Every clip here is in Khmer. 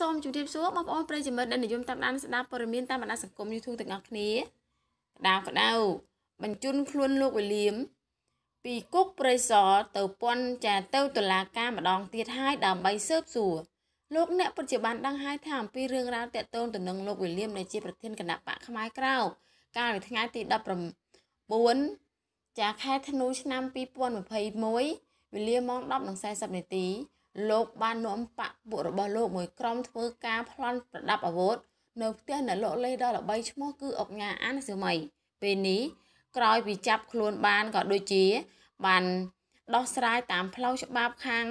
សូមជម្រាបសួរបងប្អូនប្រិយមិត្តដែលនិយមតាមដានស្ដាប់ព័ត៌មានតាមបណ្ដាសង្គម YouTube ទាំងអស់គ្នាក្តៅក្តៅបញ្ជូនខ្លួនលោកវិលៀមពីគុកប្រៃសណទៅពន្ធចាទៅតុលាការម្ដងទៀតហើយដើម្បីស៊ើបសួរលោកអ្នកពិតជាបានដឹងហើយថាអំពីរឿងរ៉ាវតាក់ទងទៅនឹងលោកវិលៀមដែលជាប្រធានគណៈបកផ្នែកក្រៅកាលពីថ្ងៃទី19ចាខែធ្នូឆ្នាំ2021វេលាម៉ោង10:40នាទីលោកបាននាំបពពួករបស់លោកមួយក្រុមធ្វើការប្លន់ប្រដាប់អាវុធនៅផ្ទះអ្នកលោកលេដល់ល្បីឈ្មោះគឺអុកញ៉ាអានសិមីពេលនេះក្រោយពីចាប់ខ្លួនបានក៏ដូចជាបានដោះស្រាយតាមផ្លូវច្បាប់ខាង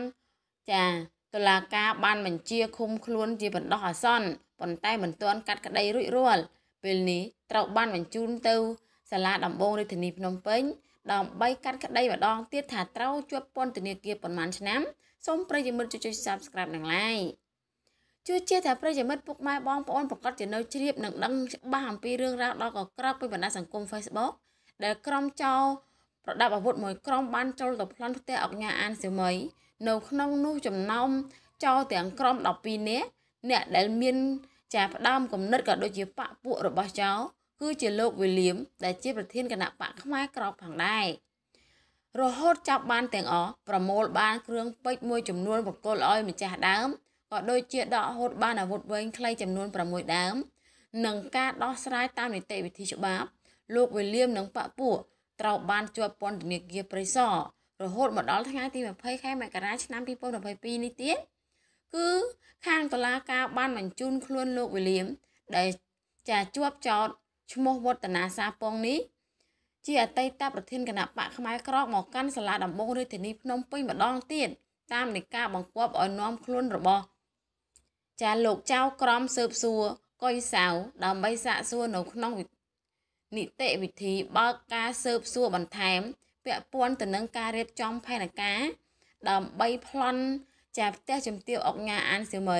ចាតឡាការបានបញ្ជាឃុំខ្លួនជាបណ្ដោះអាសន្នប៉ុន្តែមិនទាន់កាត់ក្តីរួចរាល់ពេលនេះត្រូវបានបញ្ជូនទៅសាលាដំបងរាជធានីភ្នំពេញដើម្បីកាត់ក្តីម្ដងទៀតថាត្រូវជាប់ពន្ធនាគារប៉ុន្មានឆ្នាំសូមប្រិយមិត្តជួយ Subscribe និង Like ជួយជាថាប្រិយមិត្តពុកម៉ែបងប្អូនប្រកាសជានៅជ្រាបនិងដឹងច្បាស់អំពីរឿងរ៉ាវដ៏កក្រក់ពីបណ្ដាសង្គម Facebook ដែលក្រុមចោរប្រដាប់អាវុធមួយក្រុមបានចូលទៅប្លន់ផ្ទះអង្ញាអានសិមីនៅ ក្នុងនោះចំណោមចោរទាំងក្រុម12នាក់អ្នកដែលមានចាផ្ដាំគំនិតក៏ដូចជាបពពួករបស់ចោរគឺជាលោកវិលៀមដែលជាប្រធានគណៈបកផ្នែកក្រោកផងដែររហូតចាប់បានទាំងអស់ប្រមូលបានគ្រឿងពេជ្រមួយចំនួនបកគលឲ្យម្ចាស់ដើមក៏ដូចជាដកហូតបានអាវុធវែងខ្លីចំនួន6ដើមនិងការដោះស្រាយតាមនីតិវិធីច្បាប់លោកវិលៀមនិងប៉ពួកត្រូវបាន ជាប់ពន្ធនាគារព្រៃសររហូតមកដល់ថ្ងៃទី20ខែមករាឆ្នាំ2022នេះទៀតគឺខាងតុលាការបានបញ្ជូនខ្លួនលោកវិលៀមដែលចាជាប់ចោតឈ្មោះវឌ្ឍនាសាពងនេះជាអតីតប្រធានគណៈបកខ្មែរក្រមកកាន់សាលាដំបងរាជធានីភ្នំពេញម្ដងទៀតតាមនីការបង្គាប់ឲ្យនាំខ្លួនរបស់ចាលោកចៅក្រមស៊ើបសួរកុយសៅដើម្បីសាកសួរនៅក្នុងនីតិវិធីបើកការស៊ើបសួរបន្ថែមពាក់ព័ន្ធទៅនឹងការរៀបចំផែនការដើម្បីប្លន់ចាផ្ទះជំទាវអុកញ៉ាអានសៀមី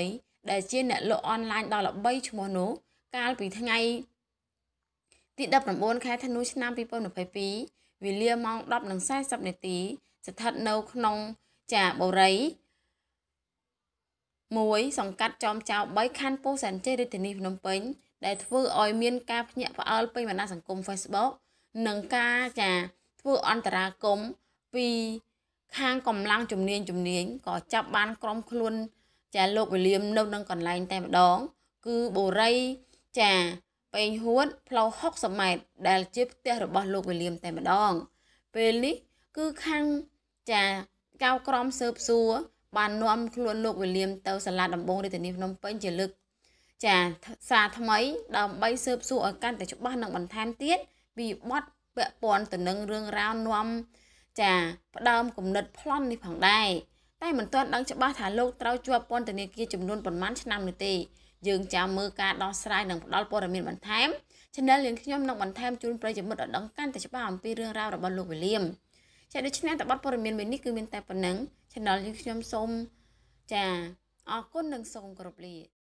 ដែលជាអ្នកលក់អនឡាញដល់ល្បីឈ្មោះនោះកាលពីថ្ងៃទី19ខែធ្នូឆ្នាំ2022វេលាម៉ោង10:40នាទី ស្ថិតនៅ ក្នុងចាបូរី1សង្កាត់ចោមចៅ3ខណ្ឌពោធិ៍សែនជ័យរាជធានីភ្នំពេញ ដែលធ្វើឲ្យមានការភ្ញាក់ផ្អើលពេញបណ្ដាសង្គម Facebook និងការចាធ្វើអន្តរាគមពីខាងកម្លាំងជំនាញជំនាញក៏ចាប់បានក្រុមខ្លួន ចាលោកវិលៀមនៅនឹងកន្លែង តែម្ដង គឺបូរីចាពេញហួតផ្លូវ60ម៉ែត្រដែលជាផ្ទះរបស់ លោកវិលៀមតែម្ដង ពេលនេះគឺខាងចាកៅក្រមស៊ើបសួរ បាននាំខ្លួនលោកវិលៀមទៅសាលាដំបងរាជធានីភ្នំពេញជាលើកចាសារថ្មីដើម្បីស៊ើបសួរឲ្យកាន់តែច្បាស់និងបន្ថែមទៀតពីបទពាក់ព័ន្ធទៅនឹងរឿងរ៉ាវនាំចាផ្ដើមគំនិតប្លន់នេះផងដែរតែមិនទាន់ដឹងច្បាស់ថាលោកត្រូវជាប់ពន្ធនាគារចំនួនប៉ុន្មានឆ្នាំនោះទេយើងចាំមើលការដោះស្រាយនិងផ្ដល់ព័ត៌មានបន្ថែម Channel យើងខ្ញុំនឹងបន្ថែមជូនប្រិយមិត្តឲ្យដឹងកាន់តែច្បាស់អំពីរឿងរ៉ាវរបស់លោកវិលៀមចាដូច្នេះតបព័ត៌មានមួយនេះគឺមានតែប៉ុណ្ណឹង Channel យើងខ្ញុំសូមចាអរគុណនិងសូមគោរពលា